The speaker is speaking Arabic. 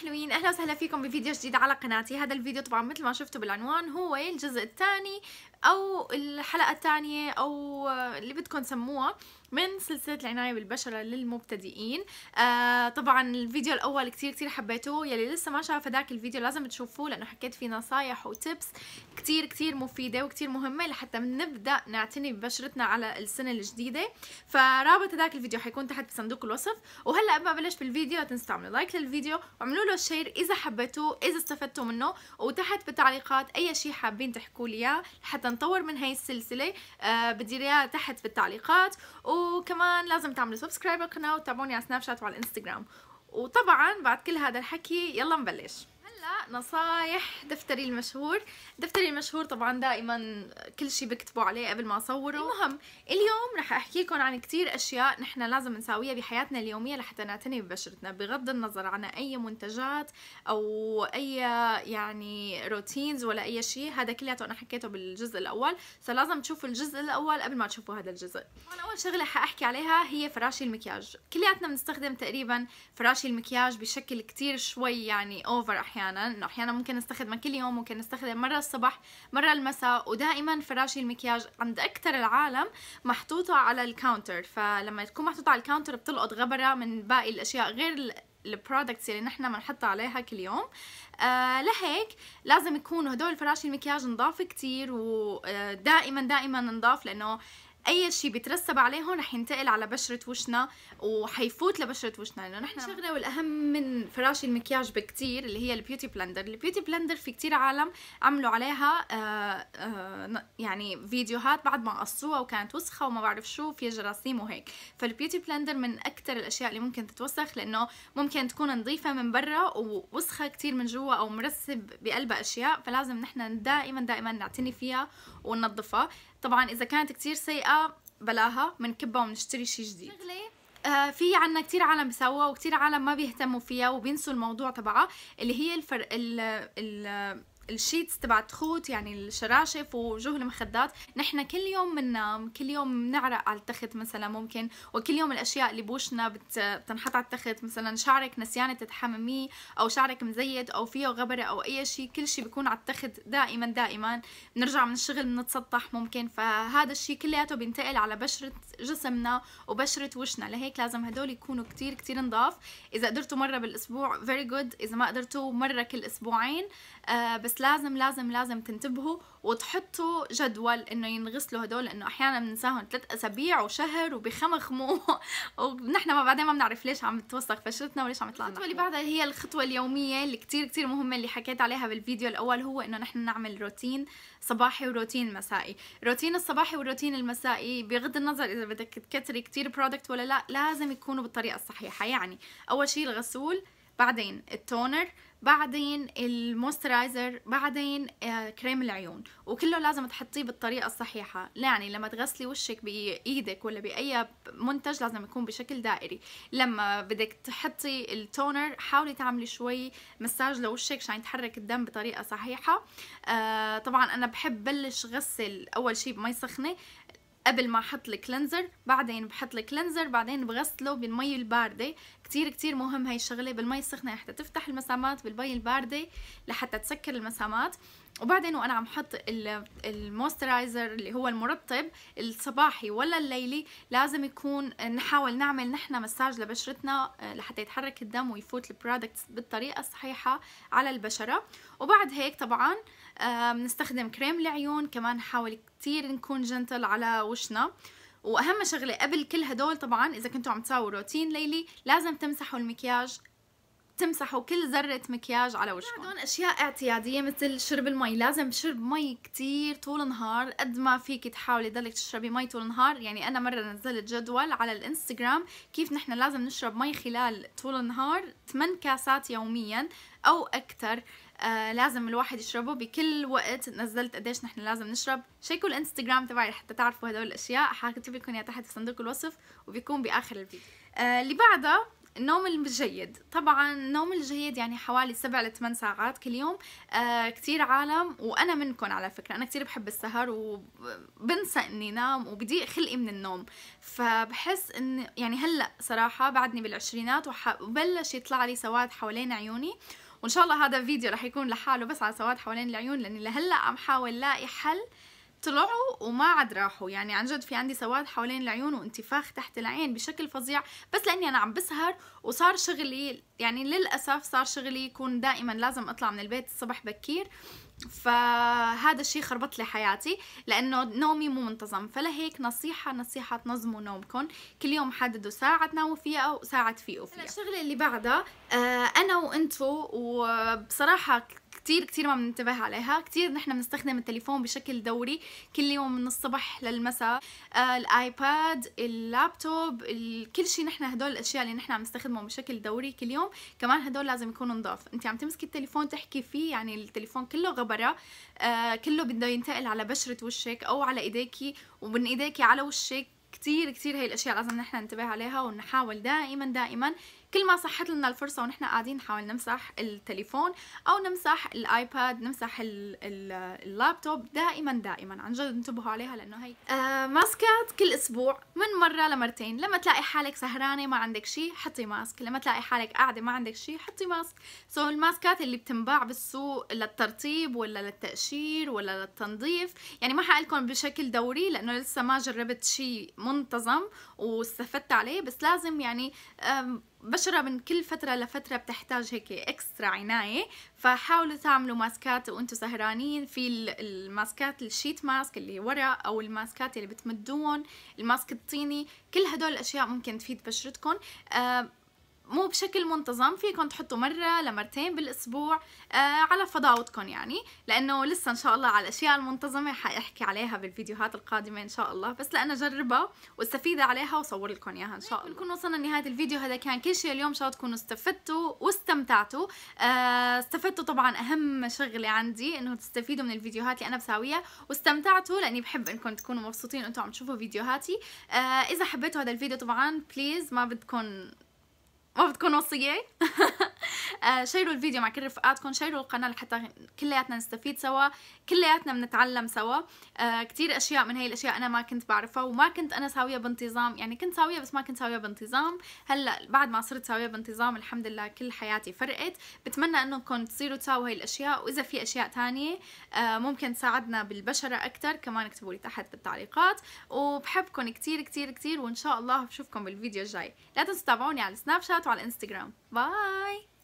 حلوين اهلا وسهلا فيكم بفيديو جديد على قناتي هذا الفيديو طبعا مثل ما شفتوا بالعنوان هو الجزء الثاني او الحلقه الثانيه او اللي بدكم تسموها من سلسلة العناية بالبشرة للمبتدئين آه طبعا الفيديو الأول كتير كتير حبيته يلي لسه ما شاف هذاك الفيديو لازم تشوفوه لأنه حكيت فيه نصايح وتبس كتير كتير مفيدة وكتير مهمة لحتى نبدأ نعتني ببشرتنا على السنة الجديدة فرابط هذاك الفيديو حيكون تحت بصندوق الوصف وهلا قبل ما ابلش بالفيديو لا تنسوا تعملوا لايك للفيديو واعملوا له شير اذا حبيتوه اذا استفدتوا منه وتحت بالتعليقات اي شيء حابين تحكوا لي اياه لحتى نطور من هاي السلسله آه بدي تحت بالتعليقات و وكمان لازم تعملوا سبسكرايب للقناه وتابعوني على سناب شات وعلى الانستغرام وطبعا بعد كل هذا الحكي يلا نبلش هلا نصايح دفتري المشهور دفتري المشهور طبعا دائما كل شيء بكتبوا عليه قبل ما اصوره المهم اليوم رح احكي لكم عن كثير اشياء نحن لازم نساويها بحياتنا اليوميه لحتى نعتني ببشرتنا بغض النظر عن اي منتجات او اي يعني روتينز ولا اي شيء هذا كلياته انا حكيته بالجزء الاول فلازم تشوفوا الجزء الاول قبل ما تشوفوا هذا الجزء أنا اول شغله حاحكي عليها هي فراشي المكياج كلياتنا بنستخدم تقريبا فراشي المكياج بشكل كثير شوي يعني اوفر احيانا انه احيانا ممكن استخدمه كل يوم ممكن استخدم مره الصبح مره المساء ودائما فراشي المكياج عند اكثر العالم محطوطه على الكاونتر فلما تكون محطوطه على الكاونتر بتلقط غبره من باقي الاشياء غير البرودكتس اللي نحن بنحطها عليها كل يوم آه لهيك لازم يكونوا هدول فراشي المكياج نضاف كتير ودائما آه، دائما نضاف لانه اي شيء بيترسب عليهم رح ينتقل على بشره وشنا وحيفوت لبشره وشنا لانه نحن نعم. شغله والاهم من فراش المكياج بكتير اللي هي البيوتي بلندر البيوتي بلندر في كتير عالم عملوا عليها آآ آه، آآ آه، يعني فيديوهات بعد ما قصوها وكانت وسخه وما بعرف شو فيها جراثيم وهيك فالبيوتي بلندر من اكثر الاشياء اللي ممكن تتوسخ لانه ممكن تكون نظيفه من برا ووسخه كتير من جوا او مرسب بقلبها اشياء فلازم نحن دائما دائما نعتني فيها وننظفها طبعا اذا كانت كتير سيئه بلاها بنكبها وبنشتري شيء جديد شغله آه في عنا كتير عالم بيسووها وكتير عالم ما بيهتموا فيها وبينسوا الموضوع تبعها اللي هي الفر... ال... ال... الشيتس تبعت خوت يعني الشراشف وجوه المخدات نحن كل يوم بننام كل يوم بنعرق على التخت مثلا ممكن وكل يوم الاشياء اللي بوشنا بتنحط على التخت مثلا شعرك نسيانه تتحمميه او شعرك مزيت او فيه غبره او اي شيء كل شيء بيكون على التخت دائما دائما بنرجع من الشغل بنتسطح ممكن فهذا الشيء كلياته بينتقل على بشره جسمنا وبشره وشنا لهيك لازم هدول يكونوا كتير كتير نضاف اذا قدرتوا مره بالاسبوع فيري جود اذا ما قدرتوا مره كل اسبوعين آه بس لازم لازم لازم تنتبهوا وتحطوا جدول انه ينغسلوا هدول لانه احيانا بننساهم ثلاث اسابيع وشهر وبخمخموا ونحن ما بعدين ما بنعرف ليش عم توسخ فشلتنا وليش عم تطلع الخطوه اللي بعدها هي الخطوه اليوميه اللي كثير كثير مهمه اللي حكيت عليها بالفيديو الاول هو انه نحن نعمل روتين صباحي وروتين مسائي الروتين الصباحي والروتين المسائي بغض النظر اذا بدك تكتري كثير برودكت ولا لا لازم يكونوا بالطريقه الصحيحه يعني اول شيء الغسول بعدين التونر بعدين الموسترايزر بعدين آه، كريم العيون وكله لازم تحطيه بالطريقه الصحيحه يعني لما تغسلي وشك بايدك ولا باي منتج لازم يكون بشكل دائري لما بدك تحطي التونر حاولي تعملي شوي مساج لوشك عشان يتحرك الدم بطريقه صحيحه آه، طبعا انا بحب بلش غسل اول شيء بمي سخنه قبل ما احط الكلنزر بعدين بحط الكلنزر بعدين بغسله بالمي البارده كتير كتير مهم هاي الشغله بالمي السخنه حتى تفتح المسامات بالمي البارده لحتى تسكر المسامات وبعدين وانا عم حط الموسترايزر اللي هو المرطب الصباحي ولا الليلي لازم يكون نحاول نعمل نحن مساج لبشرتنا آه، لحتى يتحرك الدم ويفوت البرودكتس بالطريقه الصحيحه على البشره وبعد هيك طبعا آه، بنستخدم كريم العيون كمان نحاول كثير نكون جنتل على وشنا واهم شغله قبل كل هدول طبعا اذا كنتوا عم تساووا روتين ليلي لازم تمسحوا المكياج تمسحوا كل ذره مكياج على وجهكم هدول اشياء اعتياديه مثل شرب المي لازم شرب مي كتير طول النهار قد ما فيك تحاولي ضلك تشربي مي طول النهار يعني انا مره نزلت جدول على الانستغرام كيف نحن لازم نشرب مي خلال طول النهار 8 كاسات يوميا او اكثر آه لازم الواحد يشربه بكل وقت نزلت قديش نحن لازم نشرب شيكوا الانستغرام تبعي لحتى تعرفوا هدول الاشياء حاكتب لكم يا تحت في صندوق الوصف وبيكون باخر الفيديو آه اللي بعدها النوم الجيد طبعا النوم الجيد يعني حوالي سبع لثمان ساعات كل يوم آه كثير عالم وانا منكم على فكره انا كثير بحب السهر وبنسى اني نام وبضيق خلقي من النوم فبحس ان يعني هلا صراحه بعدني بالعشرينات وبلش يطلع لي سواد حوالين عيوني وان شاء الله هذا الفيديو رح يكون لحاله بس على سواد حوالين العيون لاني لهلا عم حاول لاقي حل آه طلعوا وما عاد راحوا يعني عن جد في عندي سواد حوالين العيون وانتفاخ تحت العين بشكل فظيع بس لاني انا عم بسهر وصار شغلي يعني للاسف صار شغلي يكون دائما لازم اطلع من البيت الصبح بكير فهذا الشيء خربط لي حياتي لانه نومي مو منتظم فلهيك نصيحه نصيحه تنظموا نومكم كل يوم حددوا ساعه تناموا فيها وساعه تفيقوا فيها الشغله اللي بعدها آه، انا وانتو وبصراحه كتير كتير ما بننتبه عليها كتير نحن بنستخدم التليفون بشكل دوري كل يوم من الصبح للمساء آه الايباد اللابتوب كل شيء نحن هدول الاشياء اللي نحن عم نستخدمهم بشكل دوري كل يوم كمان هدول لازم يكونوا نضاف انت عم تمسكي التليفون تحكي فيه يعني التليفون كله غبره آه كله بده ينتقل على بشره وشك او على ايديكي ومن ايديكي على وشك كتير كتير هي الاشياء لازم نحن ننتبه عليها ونحاول دائما دائما كل ما صحت لنا الفرصه ونحن قاعدين نحاول نمسح التليفون او نمسح الايباد نمسح اللابتوب دائما دائما عن جد انتبهوا عليها لانه هي آه ماسكات كل اسبوع من مره لمرتين لما تلاقي حالك سهرانه ما عندك شيء حطي ماسك لما تلاقي حالك قاعده ما عندك شيء حطي ماسك سو so الماسكات اللي بتنباع بالسوق للترطيب ولا للتقشير ولا للتنظيف يعني ما حقلكم بشكل دوري لانه لسه ما جربت شيء منتظم واستفدت عليه بس لازم يعني بشرة من كل فترة لفترة بتحتاج هيك اكسترا عناية فحاولوا تعملوا ماسكات وانتم سهرانين في الماسكات الشيت ماسك اللي ورا او الماسكات اللي بتمدون الماسك الطيني كل هدول الاشياء ممكن تفيد بشرتكم آه مو بشكل منتظم فيكم تحطوا مرة لمرتين بالأسبوع آه على فضاوتكم يعني لأنه لسه إن شاء الله على الأشياء المنتظمة حأحكي عليها بالفيديوهات القادمة إن شاء الله بس لأنه جربها واستفيد عليها وصور لكم إياها إن شاء الله نكون وصلنا لنهاية الفيديو هذا كان كل شيء اليوم إن شاء الله تكونوا استفدتوا واستمتعتوا آه استفدتوا طبعا أهم شغلة عندي إنه تستفيدوا من الفيديوهات اللي أنا بساويها واستمتعتوا لأني بحب إنكم تكونوا مبسوطين وأنتم عم تشوفوا فيديوهاتي آه إذا حبيتوا هذا الفيديو طبعا بليز ما بدكم ما بتكون وصيه آه، شيروا الفيديو مع كل رفقاتكم شيروا القناه لحتى كلياتنا نستفيد سوا كلياتنا بنتعلم سوا آه، كثير اشياء من هي الاشياء انا ما كنت بعرفها وما كنت انا ساويه بانتظام يعني كنت ساويه بس ما كنت ساويه بانتظام هلا بعد ما صرت ساويه بانتظام الحمد لله كل حياتي فرقت بتمنى انكم تصيروا تساووا هي الاشياء واذا في اشياء ثانيه آه، ممكن تساعدنا بالبشره اكثر كمان اكتبوا لي تحت بالتعليقات وبحبكم كثير كثير كثير وان شاء الله بشوفكم بالفيديو الجاي لا تنسوا تتابعوني على السناب شات وعلى الانستغرام باي